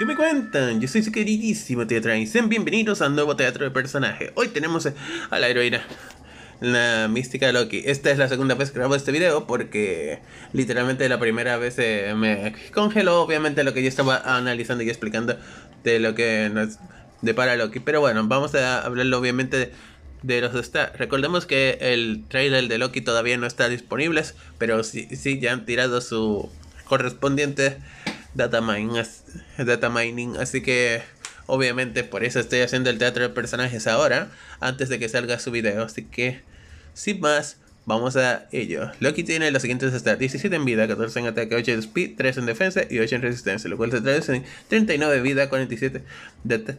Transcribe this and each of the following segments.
¿Qué me cuentan? Yo soy su queridísimo teatro y sean bienvenidos al nuevo teatro de personaje. Hoy tenemos eh, a la heroína, la mística Loki. Esta es la segunda vez que grabo este video porque literalmente la primera vez eh, me congeló obviamente lo que yo estaba analizando y explicando de lo que nos depara Loki. Pero bueno, vamos a hablarlo obviamente de, de los Star. Recordemos que el trailer de Loki todavía no está disponible, pero sí, sí ya han tirado su correspondiente data, data mining. Así que obviamente por eso estoy haciendo el teatro de personajes ahora, antes de que salga su video. Así que, sin más, vamos a ello. Loki tiene los siguientes stats: 17 en vida, 14 en ataque, 8 en speed, 3 en defensa y 8 en resistencia, lo cual se traduce en 39 de vida, 47 de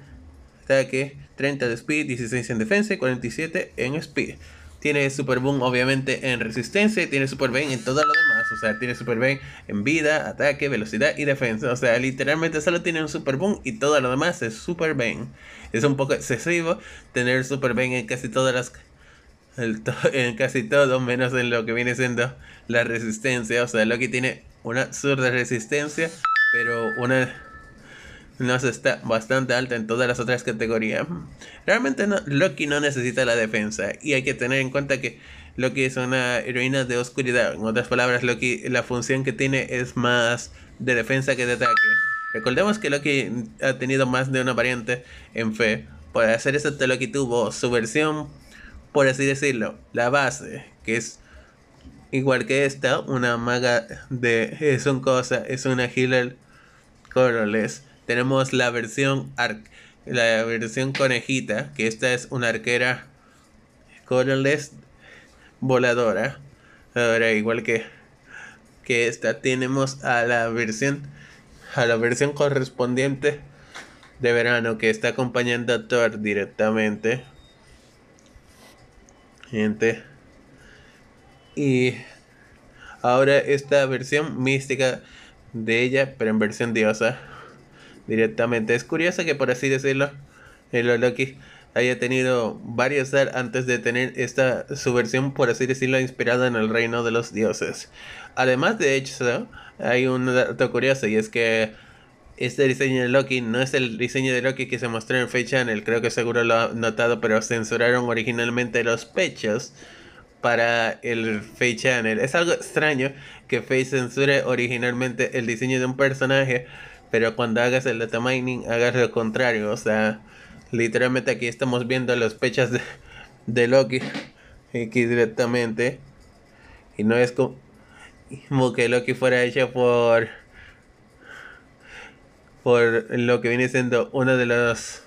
ataque, 30 de speed, 16 en defensa y 47 en speed tiene Super Boom obviamente en resistencia y tiene Super Ben en todo lo demás. O sea, tiene Super Ben en vida, ataque, velocidad y defensa. O sea, literalmente solo tiene un Super Boom y todo lo demás es Super Ben. Es un poco excesivo tener Super Bang en casi todas las... En casi todo, menos en lo que viene siendo la resistencia. O sea, Loki tiene una absurda resistencia, pero una no está bastante alta en todas las otras categorías. Realmente Loki no necesita la defensa y hay que tener en cuenta que Loki es una heroína de oscuridad. En otras palabras, Loki la función que tiene es más de defensa que de ataque. Recordemos que Loki ha tenido más de una variante en fe. para hacer eso, Loki tuvo su versión, por así decirlo, la base, que es igual que esta, una maga de... es un cosa, es una healer colorless. Tenemos la versión, la versión conejita, que esta es una arquera colorless voladora. Ahora, igual que, que esta, tenemos a la versión, a la versión correspondiente de verano que está acompañando a Thor directamente. Gente. Y ahora esta versión mística de ella, pero en versión diosa directamente. Es curioso que, por así decirlo, el Loki... haya tenido varios dar antes de tener esta su versión, por así decirlo, inspirada en el reino de los dioses. Además de hecho, hay un dato curioso y es que este diseño de Loki no es el diseño de Loki que se mostró en Fate Channel, creo que seguro lo ha notado, pero censuraron originalmente los pechos para el Fate Channel. Es algo extraño que Fate censure originalmente el diseño de un personaje pero cuando hagas el data mining hagas lo contrario, o sea, literalmente aquí estamos viendo las fechas de, de Loki aquí directamente y no es como que Loki fuera hecha por por lo que viene siendo una de las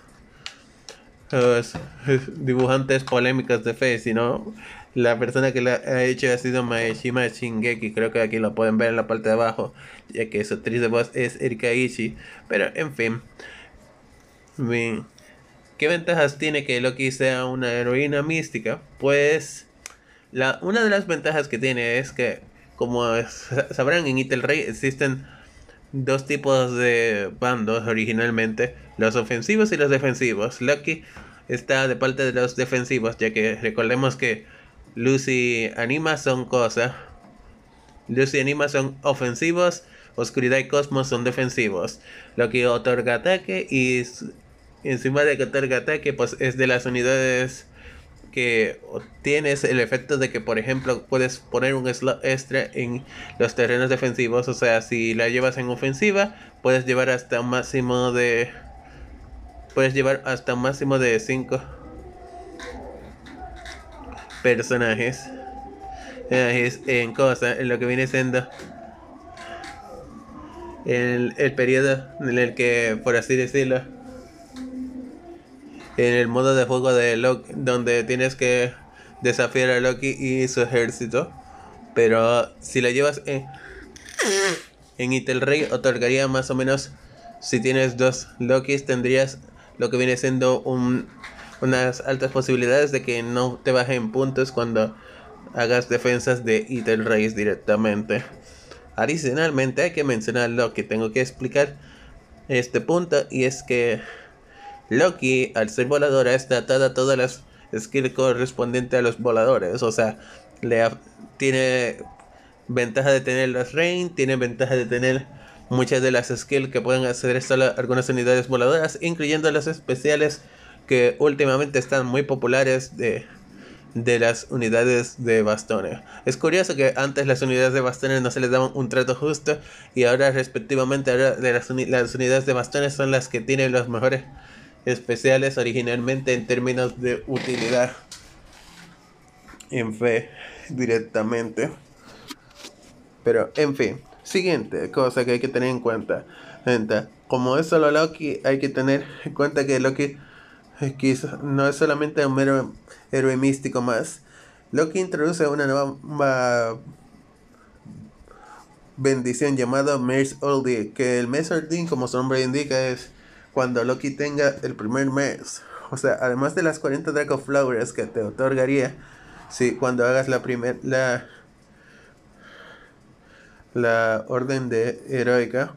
dibujantes polémicas de Face, no la persona que la ha hecho ha sido Maeshima Shingeki, creo que aquí lo pueden ver en la parte de abajo, ya que su actriz de voz es Erika Ishii. Pero en fin, bien. ¿qué ventajas tiene que Loki sea una heroína mística? Pues la, una de las ventajas que tiene es que, como sabrán, en Itel Rey existen dos tipos de bandos originalmente, los ofensivos y los defensivos. Loki está de parte de los defensivos, ya que recordemos que Lucy Anima son cosas. Lucy Anima son ofensivos. Oscuridad y Cosmos son defensivos. Lo que otorga ataque y encima de que otorga ataque pues es de las unidades que tienes el efecto de que, por ejemplo, puedes poner un slot extra en los terrenos defensivos. O sea, si la llevas en ofensiva, puedes llevar hasta un máximo de. Puedes llevar hasta un máximo de 5 personajes. en cosas, en lo que viene siendo el, el periodo en el que, por así decirlo, en el modo de juego de Loki, donde tienes que desafiar a Loki y su ejército. Pero si la llevas en, en Rey otorgaría más o menos, si tienes dos Lokis, tendrías lo que viene siendo un unas altas posibilidades de que no te bajen puntos cuando hagas defensas de Iter Reyes directamente. Adicionalmente hay que mencionar lo que tengo que explicar este punto y es que Loki al ser voladora es a todas las skills correspondientes a los voladores, o sea, le tiene ventaja de tener las rain, tiene ventaja de tener muchas de las skills que pueden hacer solo algunas unidades voladoras, incluyendo las especiales que últimamente están muy populares de, las unidades de bastones. Es curioso que antes las unidades de bastones no se les daban un trato justo y ahora respectivamente ahora las, unidades de bastones son las que tienen los mejores especiales originalmente en términos de utilidad en fe directamente. Pero en fin, siguiente cosa que hay que tener en cuenta, como es solo Loki, hay que tener en cuenta que Loki no es solamente un mero héroe místico más. Loki introduce una nueva bendición llamada Mers Oldie, que el mes Oldie, como su nombre indica, es cuando Loki tenga el primer mes. O sea, además de las 40 Draco Flowers que te otorgaría si cuando hagas la primer la la orden de heroica,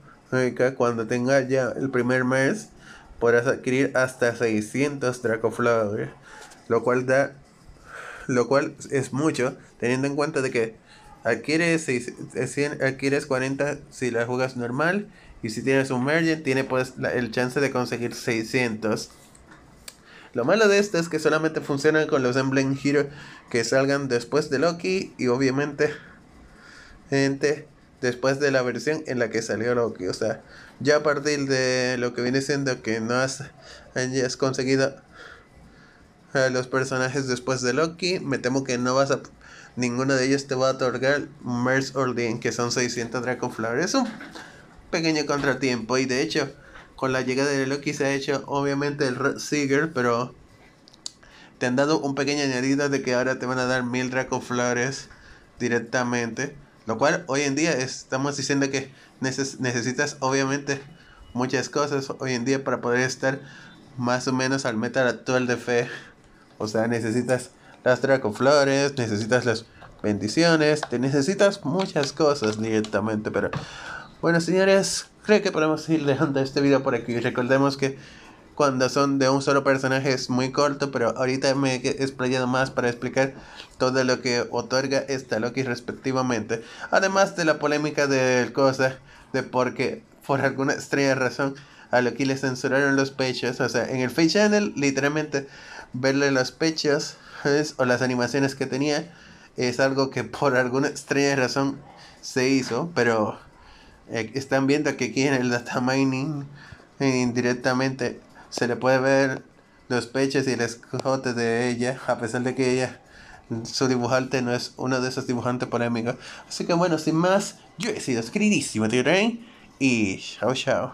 cuando tenga ya el primer mes podrás adquirir hasta 600 Dracoflowers, lo cual da lo cual es mucho teniendo en cuenta de que adquieres 100 eh, adquieres 40 si la jugas normal y si tienes un merge tiene pues el chance de conseguir 600. Lo malo de esto es que solamente funciona con los Emblem Hero que salgan después de Loki y obviamente gente después de la versión en la que salió Loki. O sea, ya a partir de lo que viene siendo que no has, conseguido a los personajes después de Loki, me temo que no vas a. Ninguno de ellos te va a otorgar Merce Ordean, que son 600 Dracoflores un pequeño contratiempo. Y de hecho, con la llegada de Loki se ha hecho obviamente el Seeker pero te han dado un pequeño añadido de que ahora te van a dar 1000 Dracoflores directamente. Lo cual hoy en día estamos diciendo que necesitas obviamente muchas cosas hoy en día para poder estar más o menos al metal actual de fe. O sea, necesitas las flores, necesitas las bendiciones, te necesitas muchas cosas directamente. Pero bueno, señores, creo que podemos ir dejando este video por aquí. Recordemos que cuando son de un solo personaje es muy corto, pero ahorita me he explayado más para explicar todo lo que otorga esta Loki respectivamente. Además de la polémica del cosa, de por qué por alguna extraña razón a Loki le censuraron los pechos, o sea, en el Face Channel literalmente verle los pechos o las animaciones que tenía es algo que por alguna extraña razón se hizo, pero eh, están viendo que aquí en el data mining indirectamente se le puede ver los peches y el escote de ella, a pesar de que ella, su dibujante no es uno de esos dibujantes polémicos. Así que bueno, sin más, yo he sido queridísimo train y chao chao.